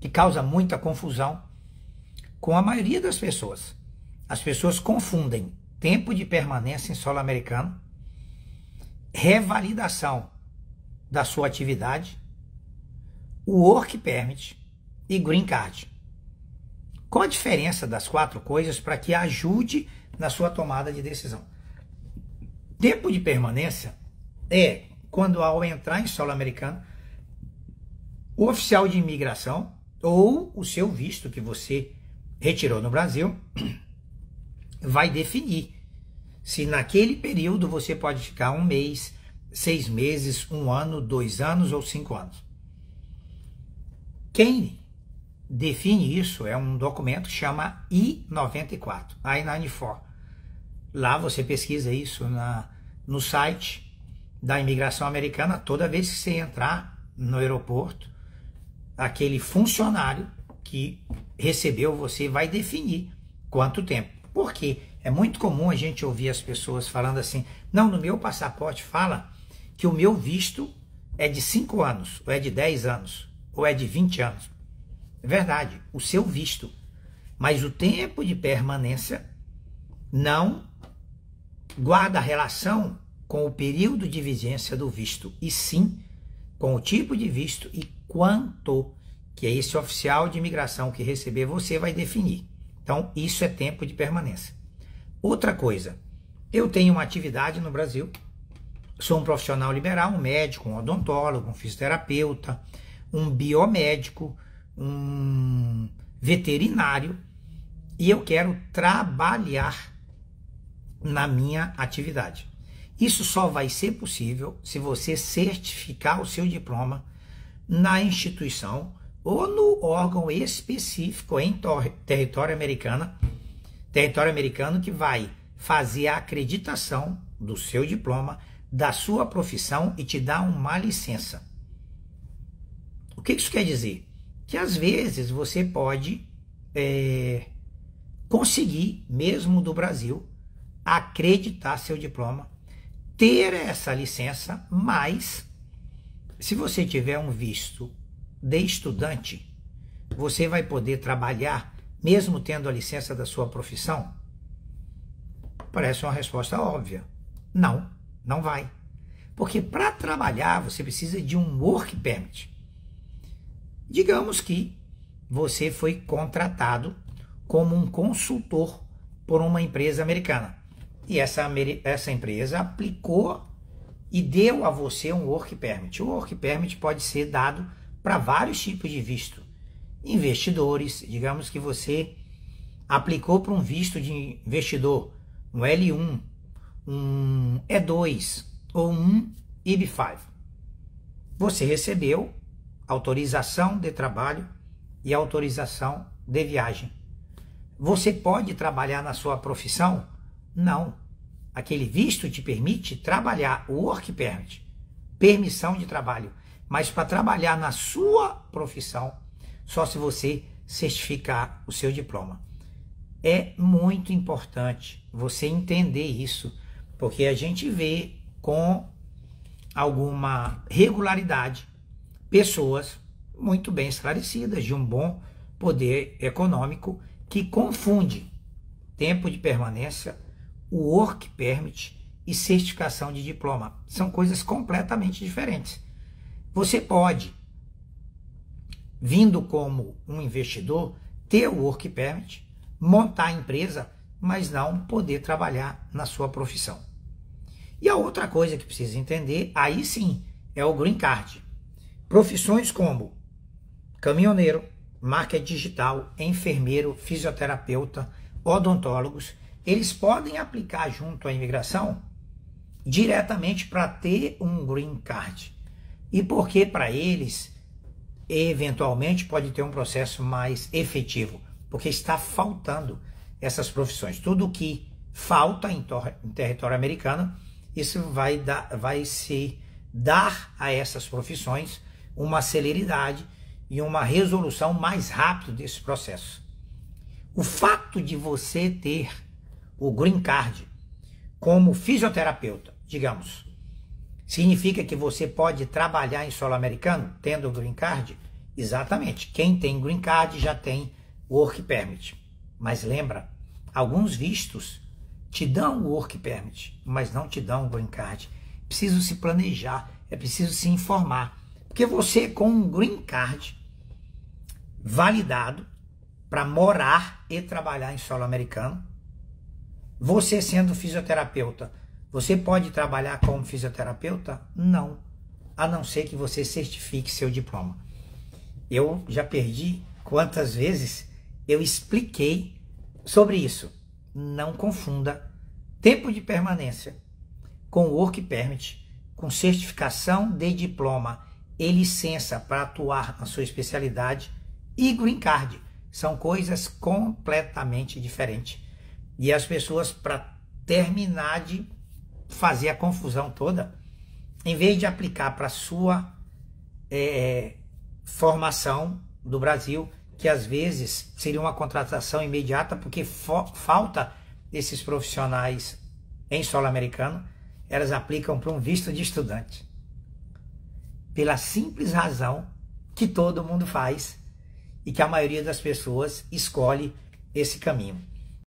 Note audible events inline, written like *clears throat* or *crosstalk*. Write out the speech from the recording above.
que causa muita confusão com a maioria das pessoas. As pessoas confundem tempo de permanência em solo americano, revalidação da sua atividade, o work permit e green card. Qual a diferença das quatro coisas para que ajude na sua tomada de decisão. Tempo de permanência é quando ao entrar em solo americano, o oficial de imigração ou o seu visto que você retirou no Brasil *clears throat* vai definir se naquele período você pode ficar um mês, seis meses, um ano, dois anos ou cinco anos. Quem define isso é um documento que chama I-94, I-94. Lá você pesquisa isso na, no site da imigração americana toda vez que você entrar no aeroporto aquele funcionário que recebeu você vai definir quanto tempo. Porque é muito comum a gente ouvir as pessoas falando assim: não, no meu passaporte fala que o meu visto é de 5 anos, ou é de 10 anos, ou é de 20 anos. É verdade, o seu visto. Mas o tempo de permanência não guarda relação com o período de vigência do visto, e sim com o tipo de visto e quanto que é esse oficial de imigração que receber, você vai definir. Então, isso é tempo de permanência. Outra coisa, eu tenho uma atividade no Brasil, sou um profissional liberal, um médico, um odontólogo, um fisioterapeuta, um biomédico, um veterinário, e eu quero trabalhar na minha atividade. Isso só vai ser possível se você certificar o seu diploma na instituição ou no órgão específico em território americano, território americano que vai fazer a acreditação do seu diploma, da sua profissão e te dar uma licença. O que isso quer dizer? Que às vezes você pode é, conseguir, mesmo do Brasil, acreditar seu diploma, ter essa licença, mas se você tiver um visto de estudante, você vai poder trabalhar mesmo tendo a licença da sua profissão? Parece uma resposta óbvia. Não, não vai. Porque para trabalhar você precisa de um work permit. Digamos que você foi contratado como um consultor por uma empresa americana. E essa, essa empresa aplicou e deu a você um work permit. O work permit pode ser dado para vários tipos de visto. Investidores, digamos que você aplicou para um visto de investidor, um L1, um E2 ou um IB5. Você recebeu autorização de trabalho e autorização de viagem. Você pode trabalhar na sua profissão? Não. Aquele visto te permite trabalhar, o work permit, permissão de trabalho. Mas para trabalhar na sua profissão, só se você certificar o seu diploma. É muito importante você entender isso, porque a gente vê com alguma regularidade pessoas muito bem esclarecidas, de um bom poder econômico, que confunde tempo de permanência o Work Permit e certificação de diploma. São coisas completamente diferentes. Você pode, vindo como um investidor, ter o Work Permit, montar a empresa, mas não poder trabalhar na sua profissão. E a outra coisa que precisa entender, aí sim, é o Green Card. Profissões como caminhoneiro, marketing digital, enfermeiro, fisioterapeuta, odontólogos eles podem aplicar junto à imigração diretamente para ter um green card. E porque para eles eventualmente pode ter um processo mais efetivo, porque está faltando essas profissões. Tudo que falta em, em território americano, isso vai, dar, vai se dar a essas profissões uma celeridade e uma resolução mais rápida desse processo. O fato de você ter o green card, como fisioterapeuta, digamos, significa que você pode trabalhar em solo americano tendo o green card? Exatamente. Quem tem green card já tem work permit. Mas lembra, alguns vistos te dão o work permit, mas não te dão o green card. Preciso se planejar, é preciso se informar. Porque você com um green card validado para morar e trabalhar em solo americano, você sendo fisioterapeuta, você pode trabalhar como fisioterapeuta? Não, a não ser que você certifique seu diploma. Eu já perdi quantas vezes eu expliquei sobre isso. Não confunda tempo de permanência com work permit, com certificação de diploma e licença para atuar na sua especialidade e green card. São coisas completamente diferentes. E as pessoas, para terminar de fazer a confusão toda, em vez de aplicar para sua é, formação do Brasil, que às vezes seria uma contratação imediata, porque falta esses profissionais em solo americano, elas aplicam para um visto de estudante. Pela simples razão que todo mundo faz e que a maioria das pessoas escolhe esse caminho.